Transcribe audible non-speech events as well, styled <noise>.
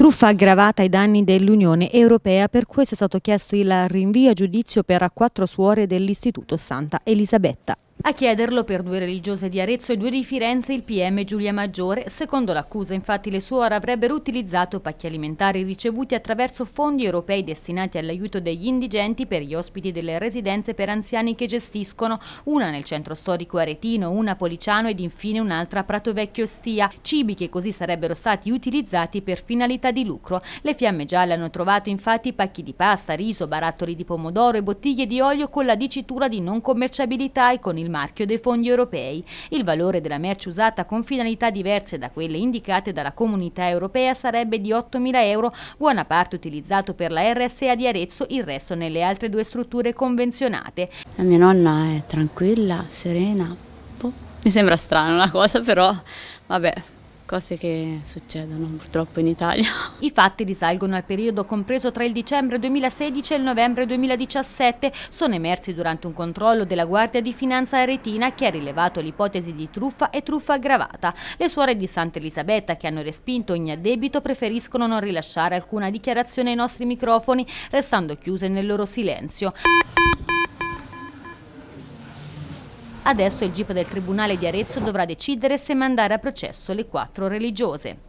Truffa aggravata ai danni dell'Unione Europea, per questo è stato chiesto il rinvio a giudizio per quattro suore dell'Istituto Santa Elisabetta. A chiederlo per due religiose di Arezzo e due di Firenze il PM Giulia Maggiore, secondo l'accusa infatti le suore avrebbero utilizzato pacchi alimentari ricevuti attraverso fondi europei destinati all'aiuto degli indigenti per gli ospiti delle residenze per anziani che gestiscono, una nel centro storico aretino, una a Policiano ed infine un'altra a Prato Vecchio Stia, cibi che così sarebbero stati utilizzati per finalità di lucro. Le fiamme gialle hanno trovato infatti pacchi di pasta, riso, barattoli di pomodoro e bottiglie di olio con la dicitura di non commerciabilità e con il marchio dei fondi europei. Il valore della merce usata con finalità diverse da quelle indicate dalla comunità europea sarebbe di 8.000 euro, buona parte utilizzato per la RSA di Arezzo, il resto nelle altre due strutture convenzionate. La mia nonna è tranquilla, serena, boh. mi sembra strana una cosa però, vabbè, cose che succedono purtroppo in Italia. <laughs> I fatti risalgono al periodo compreso tra il dicembre 2016 e il novembre 2017. Sono emersi durante un controllo della Guardia di Finanza Aretina che ha rilevato l'ipotesi di truffa e truffa aggravata. Le suore di Santa Elisabetta che hanno respinto ogni addebito preferiscono non rilasciare alcuna dichiarazione ai nostri microfoni, restando chiuse nel loro silenzio. Adesso il GIP del Tribunale di Arezzo dovrà decidere se mandare a processo le quattro religiose.